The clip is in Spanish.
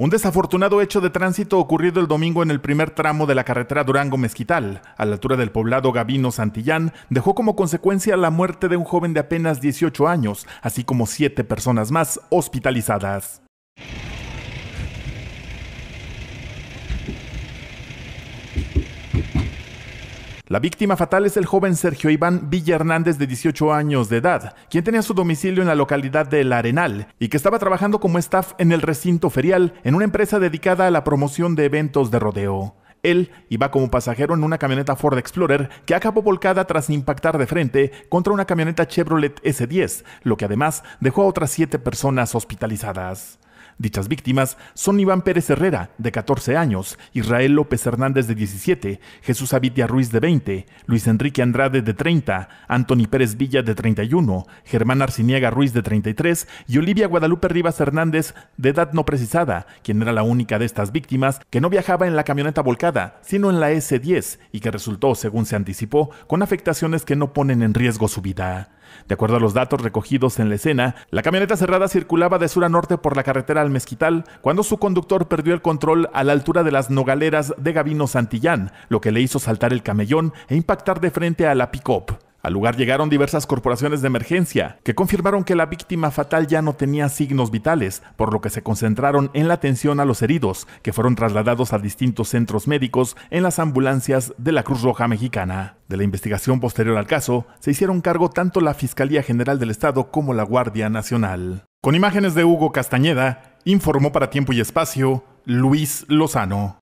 Un desafortunado hecho de tránsito ocurrido el domingo en el primer tramo de la carretera Durango-Mezquital, a la altura del poblado Gavino-Santillán, dejó como consecuencia la muerte de un joven de apenas 18 años, así como siete personas más hospitalizadas. La víctima fatal es el joven Sergio Iván Villa Hernández de 18 años de edad, quien tenía su domicilio en la localidad de El Arenal y que estaba trabajando como staff en el recinto ferial en una empresa dedicada a la promoción de eventos de rodeo. Él iba como pasajero en una camioneta Ford Explorer que acabó volcada tras impactar de frente contra una camioneta Chevrolet S10, lo que además dejó a otras siete personas hospitalizadas. Dichas víctimas son Iván Pérez Herrera, de 14 años, Israel López Hernández, de 17, Jesús Avitia Ruiz, de 20, Luis Enrique Andrade, de 30, Anthony Pérez Villa, de 31, Germán Arciniega Ruiz, de 33, y Olivia Guadalupe Rivas Hernández, de edad no precisada, quien era la única de estas víctimas que no viajaba en la camioneta volcada, sino en la S10, y que resultó, según se anticipó, con afectaciones que no ponen en riesgo su vida. De acuerdo a los datos recogidos en la escena, la camioneta cerrada circulaba de sur a norte por la carretera al Mezquital cuando su conductor perdió el control a la altura de las nogaleras de Gavino Santillán, lo que le hizo saltar el camellón e impactar de frente a la pick al lugar llegaron diversas corporaciones de emergencia, que confirmaron que la víctima fatal ya no tenía signos vitales, por lo que se concentraron en la atención a los heridos, que fueron trasladados a distintos centros médicos en las ambulancias de la Cruz Roja Mexicana. De la investigación posterior al caso, se hicieron cargo tanto la Fiscalía General del Estado como la Guardia Nacional. Con imágenes de Hugo Castañeda, informó para Tiempo y Espacio Luis Lozano.